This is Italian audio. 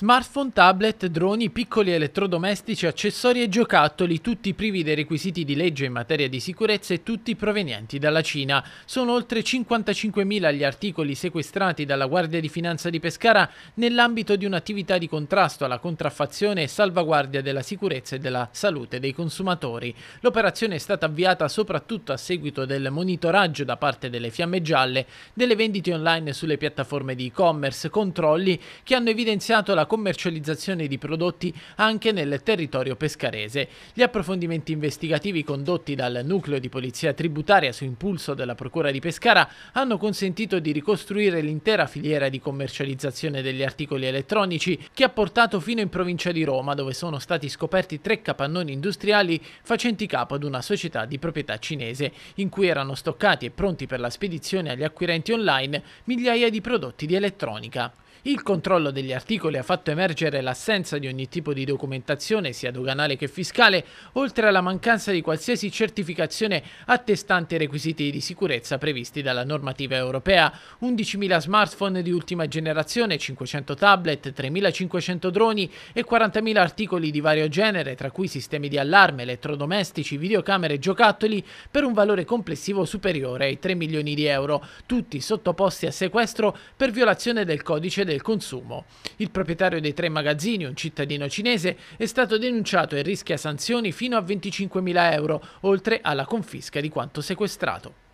Smartphone, tablet, droni, piccoli elettrodomestici, accessori e giocattoli, tutti privi dei requisiti di legge in materia di sicurezza e tutti provenienti dalla Cina. Sono oltre 55.000 gli articoli sequestrati dalla Guardia di Finanza di Pescara nell'ambito di un'attività di contrasto alla contraffazione e salvaguardia della sicurezza e della salute dei consumatori. L'operazione è stata avviata soprattutto a seguito del monitoraggio da parte delle fiamme gialle delle vendite online sulle piattaforme di e-commerce, controlli che hanno evidenziato la commercializzazione di prodotti anche nel territorio pescarese. Gli approfondimenti investigativi condotti dal nucleo di polizia tributaria su impulso della Procura di Pescara hanno consentito di ricostruire l'intera filiera di commercializzazione degli articoli elettronici che ha portato fino in provincia di Roma dove sono stati scoperti tre capannoni industriali facenti capo ad una società di proprietà cinese in cui erano stoccati e pronti per la spedizione agli acquirenti online migliaia di prodotti di elettronica. Il controllo degli articoli ha fatto emergere l'assenza di ogni tipo di documentazione, sia doganale che fiscale, oltre alla mancanza di qualsiasi certificazione attestante i requisiti di sicurezza previsti dalla normativa europea. 11.000 smartphone di ultima generazione, 500 tablet, 3.500 droni e 40.000 articoli di vario genere, tra cui sistemi di allarme, elettrodomestici, videocamere e giocattoli, per un valore complessivo superiore ai 3 milioni di euro, tutti sottoposti a sequestro per violazione del codice del consumo. Il proprietario dei tre magazzini, un cittadino cinese, è stato denunciato e rischia sanzioni fino a 25.000 euro, oltre alla confisca di quanto sequestrato.